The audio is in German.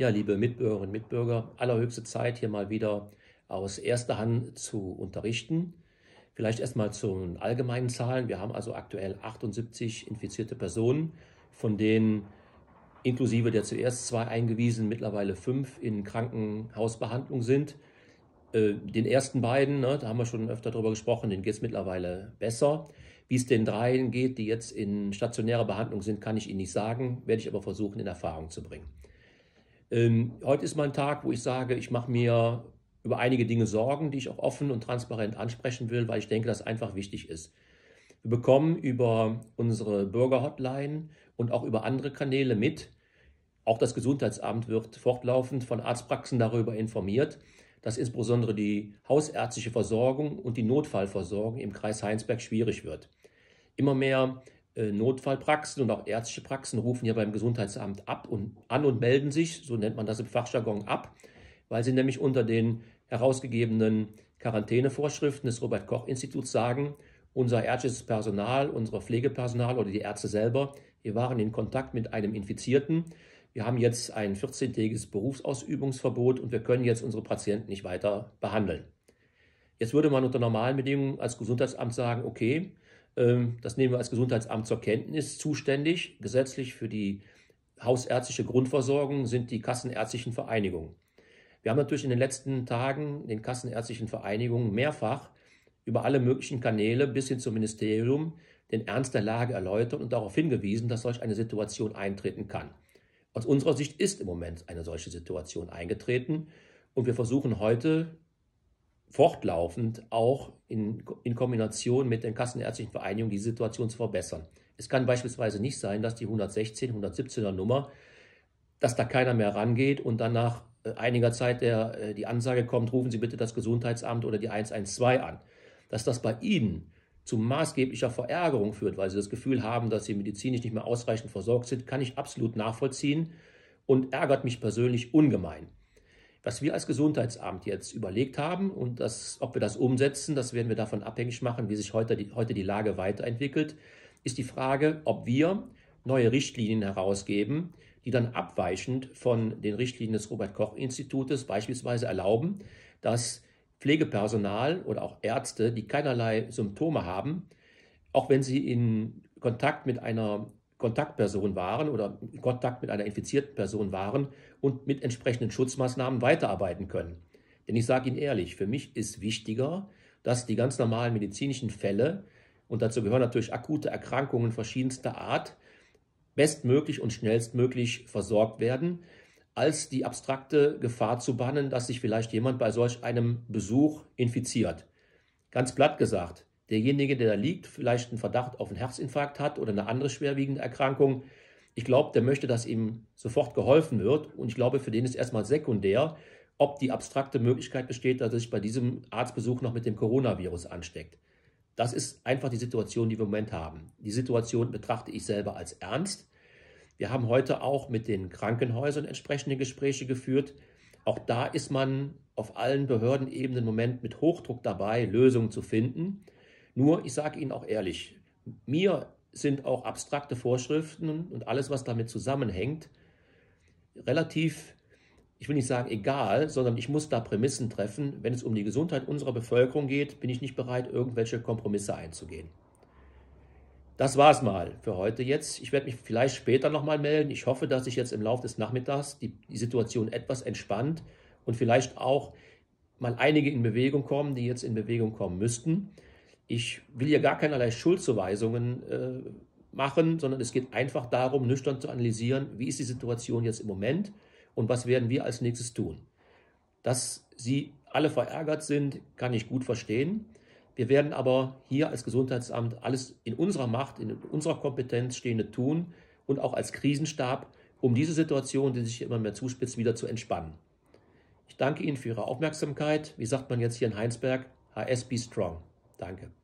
Ja, liebe Mitbürgerinnen und Mitbürger, allerhöchste Zeit, hier mal wieder aus erster Hand zu unterrichten. Vielleicht erstmal zu den allgemeinen Zahlen. Wir haben also aktuell 78 infizierte Personen, von denen inklusive der zuerst zwei eingewiesenen mittlerweile fünf in Krankenhausbehandlung sind. Äh, den ersten beiden, ne, da haben wir schon öfter darüber gesprochen, denen geht es mittlerweile besser. Wie es den dreien geht, die jetzt in stationärer Behandlung sind, kann ich Ihnen nicht sagen, werde ich aber versuchen, in Erfahrung zu bringen. Ähm, heute ist mein Tag, wo ich sage, ich mache mir über einige Dinge Sorgen, die ich auch offen und transparent ansprechen will, weil ich denke, dass einfach wichtig ist. Wir bekommen über unsere Bürgerhotline und auch über andere Kanäle mit, auch das Gesundheitsamt wird fortlaufend von Arztpraxen darüber informiert, dass insbesondere die hausärztliche Versorgung und die Notfallversorgung im Kreis Heinsberg schwierig wird. Immer mehr äh, Notfallpraxen und auch ärztliche Praxen rufen ja beim Gesundheitsamt ab und an und melden sich, so nennt man das im Fachjargon, ab, weil sie nämlich unter den herausgegebenen Quarantänevorschriften des Robert Koch Instituts sagen, unser ärztliches Personal, unser Pflegepersonal oder die Ärzte selber, wir waren in Kontakt mit einem Infizierten. Wir haben jetzt ein 14-tägiges Berufsausübungsverbot und wir können jetzt unsere Patienten nicht weiter behandeln. Jetzt würde man unter normalen Bedingungen als Gesundheitsamt sagen, okay, ähm, das nehmen wir als Gesundheitsamt zur Kenntnis. Zuständig gesetzlich für die hausärztliche Grundversorgung sind die kassenärztlichen Vereinigungen. Wir haben natürlich in den letzten Tagen den kassenärztlichen Vereinigungen mehrfach über alle möglichen Kanäle bis hin zum Ministerium den Ernst der Lage erläutert und darauf hingewiesen, dass solch eine Situation eintreten kann. Aus unserer Sicht ist im Moment eine solche Situation eingetreten und wir versuchen heute fortlaufend auch in, in Kombination mit den Kassenärztlichen Vereinigungen die Situation zu verbessern. Es kann beispielsweise nicht sein, dass die 116, 117er Nummer, dass da keiner mehr rangeht und dann nach äh, einiger Zeit der, äh, die Ansage kommt, rufen Sie bitte das Gesundheitsamt oder die 112 an. Dass das bei Ihnen zu maßgeblicher Verärgerung führt, weil Sie das Gefühl haben, dass Sie medizinisch nicht mehr ausreichend versorgt sind, kann ich absolut nachvollziehen und ärgert mich persönlich ungemein. Was wir als Gesundheitsamt jetzt überlegt haben und das, ob wir das umsetzen, das werden wir davon abhängig machen, wie sich heute die, heute die Lage weiterentwickelt, ist die Frage, ob wir neue Richtlinien herausgeben, die dann abweichend von den Richtlinien des Robert Koch Institutes beispielsweise erlauben, dass Pflegepersonal oder auch Ärzte, die keinerlei Symptome haben, auch wenn sie in Kontakt mit einer Kontaktperson waren oder in Kontakt mit einer infizierten Person waren und mit entsprechenden Schutzmaßnahmen weiterarbeiten können. Denn ich sage Ihnen ehrlich, für mich ist wichtiger, dass die ganz normalen medizinischen Fälle, und dazu gehören natürlich akute Erkrankungen verschiedenster Art, bestmöglich und schnellstmöglich versorgt werden, als die abstrakte Gefahr zu bannen, dass sich vielleicht jemand bei solch einem Besuch infiziert. Ganz platt gesagt, derjenige, der da liegt, vielleicht einen Verdacht auf einen Herzinfarkt hat oder eine andere schwerwiegende Erkrankung. Ich glaube, der möchte, dass ihm sofort geholfen wird. Und ich glaube, für den ist erstmal sekundär, ob die abstrakte Möglichkeit besteht, dass er sich bei diesem Arztbesuch noch mit dem Coronavirus ansteckt. Das ist einfach die Situation, die wir im Moment haben. Die Situation betrachte ich selber als ernst. Wir haben heute auch mit den Krankenhäusern entsprechende Gespräche geführt. Auch da ist man auf allen Behördenebenen im Moment mit Hochdruck dabei, Lösungen zu finden. Nur, ich sage Ihnen auch ehrlich, mir sind auch abstrakte Vorschriften und alles, was damit zusammenhängt, relativ, ich will nicht sagen egal, sondern ich muss da Prämissen treffen. Wenn es um die Gesundheit unserer Bevölkerung geht, bin ich nicht bereit, irgendwelche Kompromisse einzugehen. Das war es mal für heute jetzt. Ich werde mich vielleicht später nochmal melden. Ich hoffe, dass sich jetzt im Laufe des Nachmittags die, die Situation etwas entspannt und vielleicht auch mal einige in Bewegung kommen, die jetzt in Bewegung kommen müssten. Ich will hier gar keinerlei Schuldzuweisungen äh, machen, sondern es geht einfach darum, nüchtern zu analysieren, wie ist die Situation jetzt im Moment und was werden wir als nächstes tun. Dass sie alle verärgert sind, kann ich gut verstehen. Wir werden aber hier als Gesundheitsamt alles in unserer Macht, in unserer Kompetenz Stehende tun und auch als Krisenstab, um diese Situation, die sich immer mehr zuspitzt, wieder zu entspannen. Ich danke Ihnen für Ihre Aufmerksamkeit. Wie sagt man jetzt hier in Heinsberg? HS Be Strong. Danke.